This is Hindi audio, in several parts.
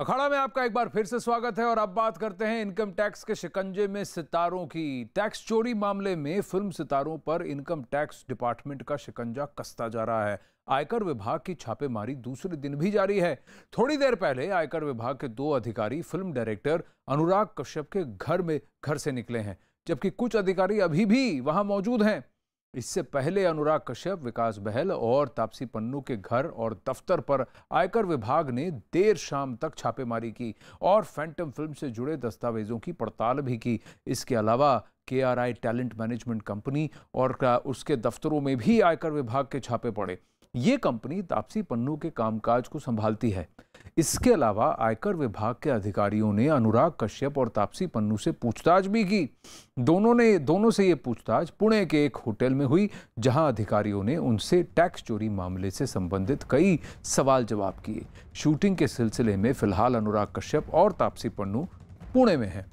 अखाड़ा में आपका एक बार फिर से स्वागत है और अब बात करते हैं इनकम टैक्स के शिकंजे में सितारों की टैक्स चोरी मामले में फिल्म सितारों पर इनकम टैक्स डिपार्टमेंट का शिकंजा कसता जा रहा है आयकर विभाग की छापेमारी दूसरे दिन भी जारी है थोड़ी देर पहले आयकर विभाग के दो अधिकारी फिल्म डायरेक्टर अनुराग कश्यप के घर में घर से निकले हैं जबकि कुछ अधिकारी अभी भी वहां मौजूद हैं इससे पहले अनुराग कश्यप विकास बहल और तापसी पन्नू के घर और दफ्तर पर आयकर विभाग ने देर शाम तक छापेमारी की और फैंटम फिल्म से जुड़े दस्तावेजों की पड़ताल भी की इसके अलावा के आर आई टैलेंट मैनेजमेंट कंपनी और उसके दफ्तरों में भी आयकर विभाग के छापे पड़े ये कंपनी तापसी पन्नू के कामकाज को संभालती है इसके अलावा आयकर विभाग के अधिकारियों ने अनुराग कश्यप और तापसी पन्नू से पूछताछ भी की दोनों ने दोनों से ये पूछताछ पुणे के एक होटल में हुई जहां अधिकारियों ने उनसे टैक्स चोरी मामले से संबंधित कई सवाल जवाब किए शूटिंग के सिलसिले में फिलहाल अनुराग कश्यप और तापसी पन्नू पुणे में हैं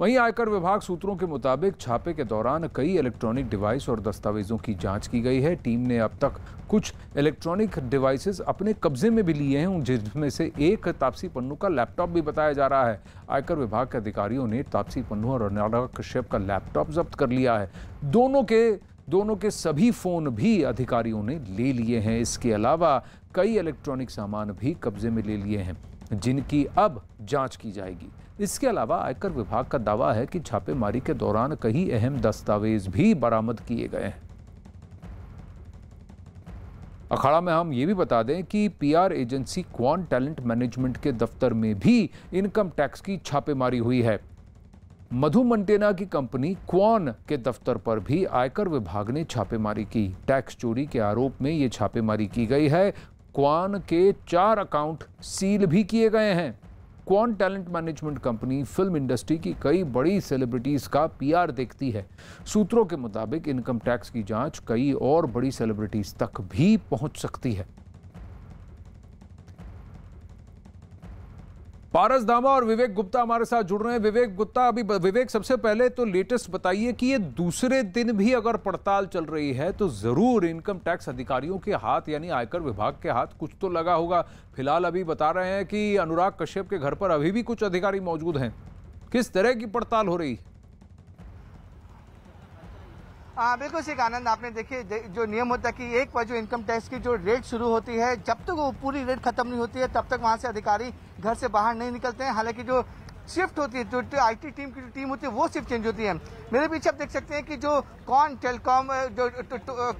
वहीं आयकर विभाग सूत्रों के मुताबिक छापे के दौरान कई इलेक्ट्रॉनिक डिवाइस और दस्तावेजों की जांच की गई है टीम ने अब तक कुछ इलेक्ट्रॉनिक डिवाइसेस अपने कब्जे में भी लिए हैं जिनमें से एक तापसी पन्नू का लैपटॉप भी बताया जा रहा है आयकर विभाग के अधिकारियों ने तापसी पन्नू और अनुराग कश्यप का लैपटॉप जब्त कर लिया है दोनों के दोनों के सभी फोन भी अधिकारियों ने ले लिए हैं इसके अलावा कई इलेक्ट्रॉनिक सामान भी कब्जे में ले लिए हैं जिनकी अब जाँच की जाएगी इसके अलावा आयकर विभाग का दावा है कि छापेमारी के दौरान कई अहम दस्तावेज भी बरामद किए गए हैं अखाड़ा में हम ये भी बता दें कि PR agency Kwan talent management के दफ्तर में भी इनकम टैक्स की छापेमारी हुई है मधु मंटेना की कंपनी क्वान के दफ्तर पर भी आयकर विभाग ने छापेमारी की टैक्स चोरी के आरोप में ये छापेमारी की गई है क्वान के चार अकाउंट सील भी किए गए हैं कौन talent management company film industry की कई बड़ी सेलिब्रिटीज़ का पीआर देखती है सूत्रों के मुताबिक इनकम टैक्स की जांच कई और बड़ी सेलिब्रिटीज़ तक भी पहुंच सकती है पारस दामा और विवेक गुप्ता हमारे साथ जुड़ रहे हैं विवेक गुप्ता अभी विवेक सबसे पहले तो लेटेस्ट बताइए कि ये दूसरे दिन भी अगर पड़ताल चल रही है तो ज़रूर इनकम टैक्स अधिकारियों के हाथ यानी आयकर विभाग के हाथ कुछ तो लगा होगा फिलहाल अभी बता रहे हैं कि अनुराग कश्यप के घर पर अभी भी कुछ अधिकारी मौजूद हैं किस तरह की पड़ताल हो रही है हाँ बिल्कुल शेख आनंद आपने देखिए जो नियम होता है कि एक बार जो इनकम टैक्स की जो रेट शुरू होती है जब तक तो वो पूरी रेट खत्म नहीं होती है तब तक वहाँ से अधिकारी घर से बाहर नहीं निकलते हैं हालांकि जो शिफ्ट होती है जो तो आईटी टीम की जो टीम होती है वो शिफ्ट चेंज होती है मेरे पीछे आप देख सकते हैं कि जो कौन टेलीकॉम जो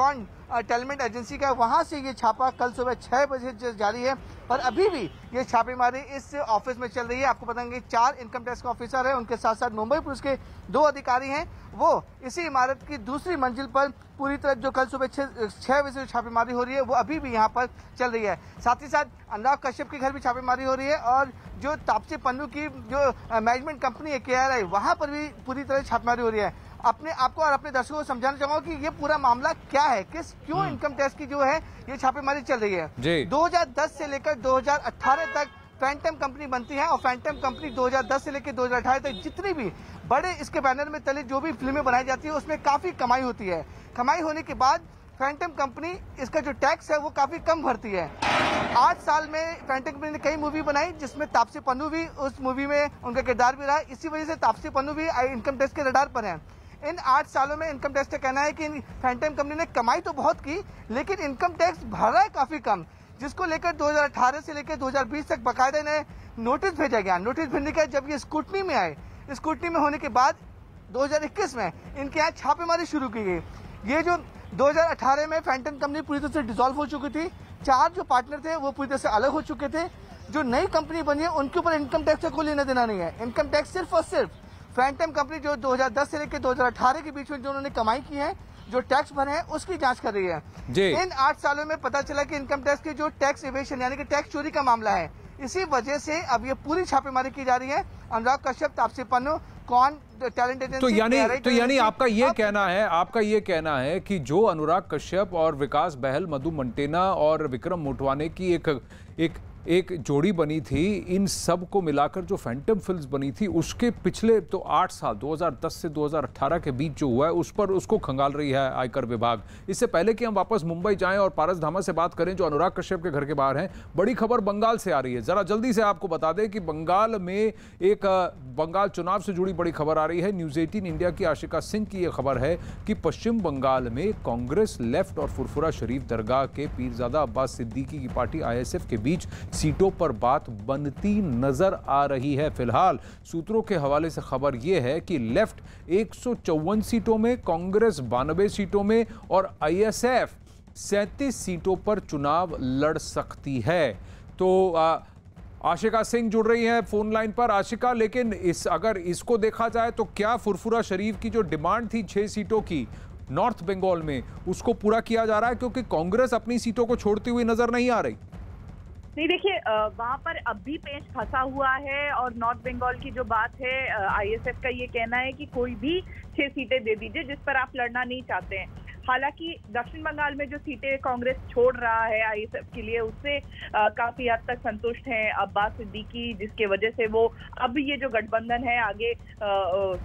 कौन टेलमेंट एजेंसी का वहाँ से ये छापा कल सुबह छः बजे जारी है और अभी भी ये छापेमारी इस ऑफिस में चल रही है आपको बताएंगे चार इनकम टैक्स ऑफिसर हैं उनके साथ साथ मुंबई पुलिस के दो अधिकारी हैं वो इसी इमारत की दूसरी मंजिल पर पूरी तरह जो कल सुबह छह बजे से छापेमारी हो रही है वो अभी भी यहाँ पर चल रही है साथ ही साथ अनुराग कश्यप के घर भी छापेमारी हो रही है और जो तापसी पन्नू की जो मैनेजमेंट कंपनी है के आर आई वहाँ पर भी पूरी तरह छापेमारी हो रही है अपने आपको और अपने दर्शकों को समझाना चाहूंगा कि ये पूरा मामला क्या है किस क्यों इनकम हम्म। टैक्स की जो है ये छापेमारी चल रही है 2010 से लेकर 2018 तक फैंटम कंपनी बनती है और फैंटम कंपनी 2010 से लेकर 2018 तक जितनी भी बड़े इसके बैनर में तले जो भी फिल्में बनाई जाती है उसमें काफी कमाई होती है कमाई होने के बाद फैंटम कंपनी इसका जो टैक्स है वो काफी कम भरती है आज साल में फैंटम कंपनी ने कई मूवी बनाई जिसमें तापसी पन्नू भी उस मूवी में उनका किरदार भी रहा इसी वजह से तापसी पन्नू भी इनकम टैक्स के रडार पर है इन आठ सालों में इनकम टैक्स का कहना है कि फैंटम कंपनी ने कमाई तो बहुत की लेकिन इनकम टैक्स भरा है काफ़ी कम जिसको लेकर 2018 से लेकर 2020 तक बाकायदा ने नोटिस भेजा गया नोटिस भेजने के जब ये स्कूटनी में आए स्कूटनी में होने के बाद 2021 में इनके यहाँ छापेमारी शुरू की गई ये जो 2018 में फैंटम कंपनी पूरी तरह से डिसॉल्व हो चुकी थी चार जो पार्टनर थे वो पूरी तरह से अलग हो चुके थे जो नई कंपनी बनी है उनके ऊपर इनकम टैक्स का कोई लेना देना नहीं है इनकम टैक्स सिर्फ और सिर्फ फैंटम कंपनी जो 2010 से लेकर 2018 के बीच में जो उन्होंने कमाई की है जो टैक्स भरे हैं उसकी जांच कर रही है जी। इन आठ सालों में पता चला कि इनकम टैक्स के जो टैक्स इवेशन यानी कि टैक्स चोरी का मामला है इसी वजह से अब ये पूरी छापेमारी की जा रही है अनुराग कश्यप तापसी पन्नू कौन टैलेंट तो यानी तो यानी आपका ये आप... कहना है आपका ये कहना है कि जो अनुराग कश्यप और विकास बहल मधु मंटेना और विक्रम मोटवाने की एक एक एक जोड़ी बनी थी इन सब को मिलाकर जो फैंटम फिल्म बनी थी उसके पिछले तो आठ साल 2010 से 2018 के बीच जो हुआ है उस पर उसको खंगाल रही है आयकर विभाग इससे पहले कि हम वापस मुंबई जाएं और पारस धामा से बात करें जो अनुराग कश्यप के घर के बाहर हैं बड़ी खबर बंगाल से आ रही है ज़रा जल्दी से आपको बता दें कि बंगाल में एक बंगाल चुनाव से जुड़ी बड़ी खबर आ रही है न्यूज़ एटीन इंडिया की आशिका सिंह की यह खबर है कि पश्चिम बंगाल में कांग्रेस लेफ्ट और फुरफुरा शरीफ दरगाह के पीरजादा अब्बास सिद्दीकी की पार्टी आई के बीच सीटों पर बात बनती नजर आ रही है फिलहाल सूत्रों के हवाले से खबर यह है कि लेफ्ट एक सीटों में कांग्रेस बानबे सीटों में और आईएसएफ सैंतीस सीटों पर चुनाव लड़ सकती है तो आ, आशिका सिंह जुड़ रही हैं फोन लाइन पर आशिका लेकिन इस अगर इसको देखा जाए तो क्या फुरफुरा शरीफ की जो डिमांड थी छः सीटों की नॉर्थ बंगाल में उसको पूरा किया जा रहा है क्योंकि कांग्रेस अपनी सीटों को छोड़ती हुई नजर नहीं आ रही नहीं देखिए वहाँ पर अब भी पेंच फंसा हुआ है और नॉर्थ बंगाल की जो बात है आईएसएफ का ये कहना है कि कोई भी छह सीटें दे दीजिए जिस पर आप लड़ना नहीं चाहते हैं हालांकि दक्षिण बंगाल में जो सीटें कांग्रेस छोड़ रहा है आई के लिए उससे काफी हद तक संतुष्ट हैं अब्बास सिद्दीकी जिसके वजह से वो अब ये जो गठबंधन है आगे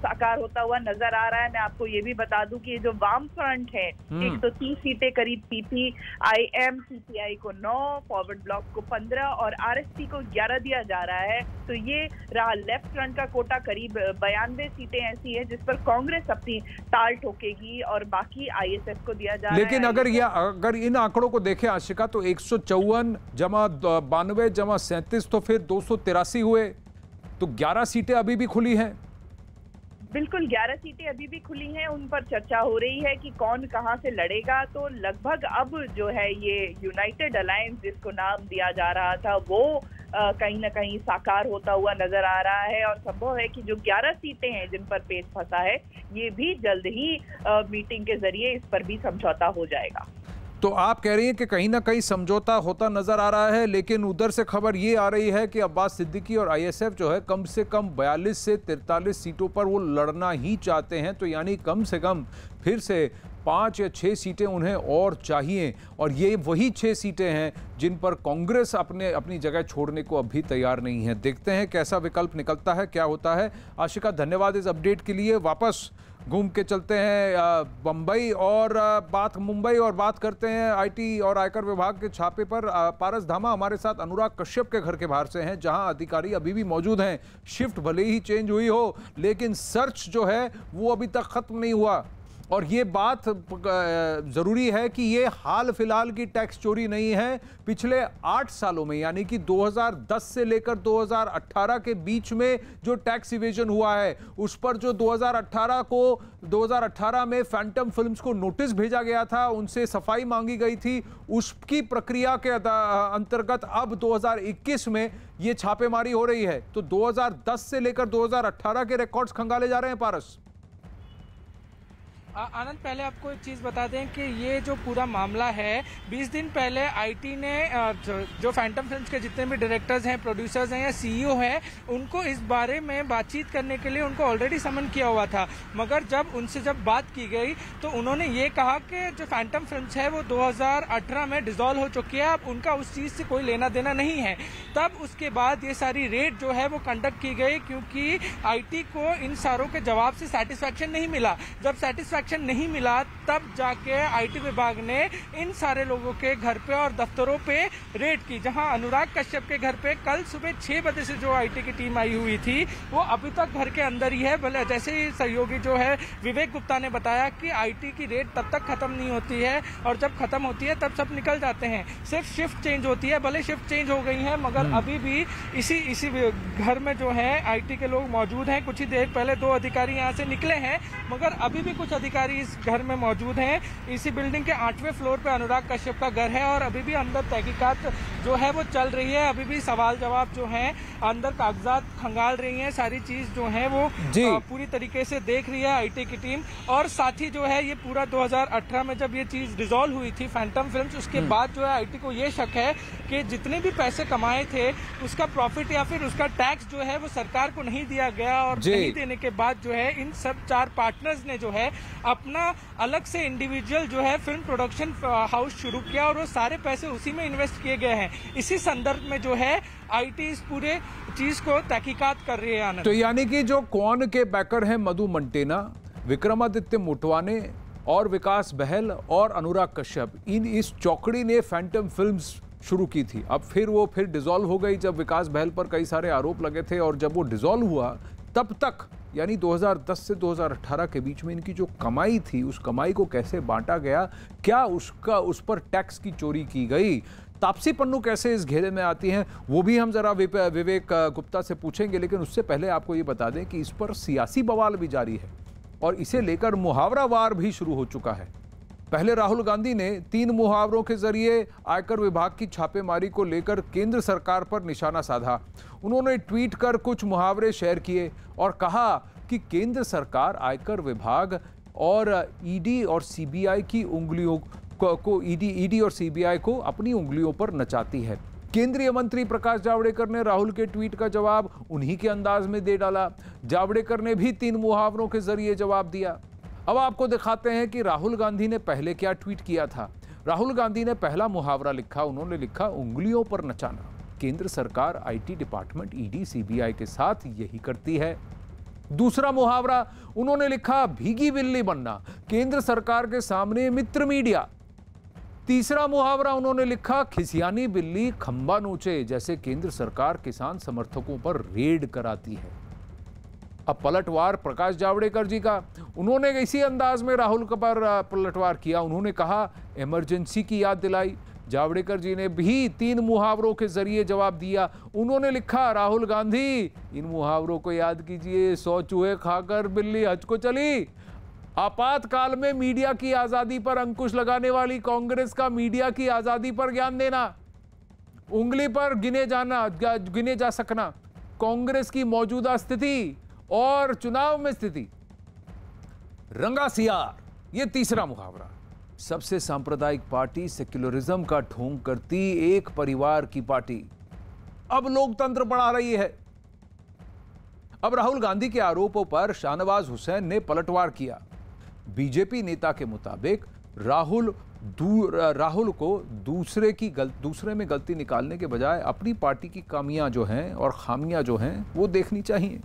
साकार होता हुआ नजर आ रहा है मैं आपको ये भी बता दूं कि ये जो वाम फ्रंट है हम्म। एक तो तीस सीटें करीब पीपी आई एम आई को नौ फॉरवर्ड ब्लॉक को पंद्रह और आरएसपी को ग्यारह दिया जा रहा है तो ये रहा लेफ्ट फ्रंट का कोटा करीब बयानवे सीटें ऐसी है जिस पर कांग्रेस अपनी ताल ठोकेगी और बाकी आई एसएफ को दिया जा लेकिन है अगर ये अगर इन आंकड़ों को देखें आशिका तो एक सौ चौवन जमा बानवे जमा सैंतीस तो फिर दो हुए तो ग्यारह सीटें अभी भी खुली हैं बिल्कुल 11 सीटें अभी भी खुली हैं उन पर चर्चा हो रही है कि कौन कहां से लड़ेगा तो लगभग अब जो है ये यूनाइटेड अलायंस जिसको नाम दिया जा रहा था वो कहीं ना कहीं साकार होता हुआ नजर आ रहा है और संभव है कि जो 11 सीटें हैं जिन पर पेच फंसा है ये भी जल्द ही मीटिंग के जरिए इस पर भी समझौता हो जाएगा तो आप कह रही हैं कि कहीं ना कहीं समझौता होता नजर आ रहा है लेकिन उधर से खबर ये आ रही है कि अब्बास सिद्दीकी और आईएसएफ जो है कम से कम 42 से 43 सीटों पर वो लड़ना ही चाहते हैं तो यानी कम से कम फिर से पाँच या छः सीटें उन्हें और चाहिए और ये वही छः सीटें हैं जिन पर कांग्रेस अपने अपनी जगह छोड़ने को अभी तैयार नहीं है देखते हैं कैसा विकल्प निकलता है क्या होता है आशिका धन्यवाद इस अपडेट के लिए वापस घूम के चलते हैं बम्बई और बात मुंबई और बात करते हैं आईटी और आयकर विभाग के छापे पर पारस धामा हमारे साथ अनुराग कश्यप के घर के बाहर से हैं जहां अधिकारी अभी भी मौजूद हैं शिफ्ट भले ही चेंज हुई हो लेकिन सर्च जो है वो अभी तक ख़त्म नहीं हुआ और ये बात ज़रूरी है कि ये हाल फिलहाल की टैक्स चोरी नहीं है पिछले आठ सालों में यानी कि 2010 से लेकर 2018 के बीच में जो टैक्स इवेजन हुआ है उस पर जो 2018 को 2018 में फैंटम फिल्म्स को नोटिस भेजा गया था उनसे सफाई मांगी गई थी उसकी प्रक्रिया के अंतर्गत अब 2021 में ये छापेमारी हो रही है तो दो से लेकर दो के रिकॉर्ड्स खंगाले जा रहे हैं पारस आनंद पहले आपको एक चीज़ बता दें कि ये जो पूरा मामला है 20 दिन पहले आईटी ने जो फैंटम फिल्म्स के जितने भी डायरेक्टर्स हैं प्रोड्यूसर्स हैं या सीईओ e हैं उनको इस बारे में बातचीत करने के लिए उनको ऑलरेडी समन किया हुआ था मगर जब उनसे जब बात की गई तो उन्होंने ये कहा कि जो फैंटम फिल्म है वो दो में डिजोल्व हो चुकी है अब उनका उस चीज़ से कोई लेना देना नहीं है तब उसके बाद ये सारी रेड जो है वो कंडक्ट की गई क्योंकि आई को इन सारों के जवाब से सेटिस्फैक्शन नहीं मिला जब सेटिस्फैक्शन कनेक्शन नहीं मिला तब जाके आईटी विभाग ने इन सारे लोगों के घर पे और दफ्तरों पे रेड की जहां अनुराग कश्यप के घर पे कल सुबह छह बजे से जो आईटी की टीम आई हुई थी वो अभी तक घर के अंदर ही है भले जैसे ही सहयोगी जो है विवेक गुप्ता ने बताया कि आईटी की रेड तब तक खत्म नहीं होती है और जब खत्म होती है तब सब निकल जाते हैं सिर्फ शिफ्ट चेंज होती है भले शिफ्ट चेंज हो गई है मगर हम्म। अभी भी इसी इसी घर में जो है आई के लोग मौजूद हैं कुछ ही देर पहले दो अधिकारी यहाँ से निकले हैं मगर अभी भी कुछ अधिकारी इस घर में मौजूद हैं इसी बिल्डिंग के आठवें फ्लोर पर अनुराग कश्यप का घर है और अभी भी अंदर तहकीकात जो है वो चल रही है अभी भी सवाल जवाब जो है अंदर कागजात खंगाल रही है सारी चीज जो है वो पूरी तरीके से देख रही है आईटी की टीम और साथ ही जो है ये पूरा 2018 में जब ये चीज डिजोल्व हुई थी फैंटम फिल्म्स उसके हम्म। बाद जो है आईटी को ये शक है कि जितने भी पैसे कमाए थे उसका प्रॉफिट या फिर उसका टैक्स जो है वो सरकार को नहीं दिया गया और नहीं देने के बाद जो है इन सब चार पार्टनर्स ने जो है अपना अलग से इंडिविजुअल जो है फिल्म प्रोडक्शन हाउस शुरू किया और वो सारे पैसे उसी में इन्वेस्ट किए गए हैं इसी संदर्भ में जो है आईटी इस पूरे चीज को तहकीकात कर रही है तो यानी कि जो कौन के बैकर हैं मधु मंटेना विक्रमादित्य मोटवाने और विकास बहल और अनुराग कश्यप इन इस चौकड़ी ने फैंटम फिल्म्स शुरू की थी अब फिर वो फिर डिसॉल्व हो गई जब विकास बहल पर कई सारे आरोप लगे थे और जब वो डिसॉल्व हुआ तब तक यानी 2010 से 2018 के बीच में इनकी जो कमाई थी उस कमाई को कैसे बांटा गया क्या उसका उस पर टैक्स की चोरी की गई तापसी पन्नू कैसे इस घेरे में आती हैं वो भी हम जरा विवेक गुप्ता से पूछेंगे लेकिन उससे पहले आपको ये बता दें कि इस पर सियासी बवाल भी जारी है और इसे लेकर मुहावरावार भी शुरू हो चुका है पहले राहुल गांधी ने तीन मुहावरों के जरिए आयकर विभाग की छापेमारी को लेकर केंद्र सरकार पर निशाना साधा उन्होंने ट्वीट कर कुछ मुहावरे शेयर किए और कहा कि केंद्र सरकार आयकर विभाग और ईडी और सीबीआई की उंगलियों को ईडी ईडी और सीबीआई को अपनी उंगलियों पर नचाती है केंद्रीय मंत्री प्रकाश जावड़ेकर ने राहुल के ट्वीट का जवाब उन्हीं के अंदाज में दे डाला जावड़ेकर ने भी तीन मुहावरों के जरिए जवाब दिया अब आपको दिखाते हैं कि राहुल गांधी ने पहले क्या ट्वीट किया था राहुल गांधी ने पहला मुहावरा लिखा उन्होंने लिखा उंगलियों पर नचाना केंद्र सरकार आईटी डिपार्टमेंट ईडी सीबीआई के साथ यही करती है दूसरा मुहावरा उन्होंने लिखा भीगी बिल्ली बनना केंद्र सरकार के सामने मित्र मीडिया तीसरा मुहावरा उन्होंने लिखा खिसियानी बिल्ली खंबा नोचे जैसे केंद्र सरकार किसान समर्थकों पर रेड कराती है अब पलटवार प्रकाश जावड़ेकर जी का उन्होंने इसी अंदाज में राहुल पर पलटवार किया उन्होंने कहा इमरजेंसी की याद दिलाई जावड़ेकर जी ने भी तीन मुहावरों के जरिए जवाब दिया उन्होंने लिखा राहुल गांधी इन मुहावरों को याद कीजिए सौ चूहे खाकर बिल्ली हज को चली आपातकाल में मीडिया की आजादी पर अंकुश लगाने वाली कांग्रेस का मीडिया की आजादी पर ज्ञान देना उंगली पर गिने जाना गिने जा सकना कांग्रेस की मौजूदा स्थिति और चुनाव में स्थिति रंगा सियार ये तीसरा मुहावरा सबसे सांप्रदायिक पार्टी सेक्युलरिज्म का ढोंग करती एक परिवार की पार्टी अब लोकतंत्र बढ़ा रही है अब राहुल गांधी के आरोपों पर शाहनवाज हुसैन ने पलटवार किया बीजेपी नेता के मुताबिक राहुल राहुल को दूसरे की गल, दूसरे में गलती निकालने के बजाय अपनी पार्टी की कमियां जो हैं और खामियां जो हैं वो देखनी चाहिए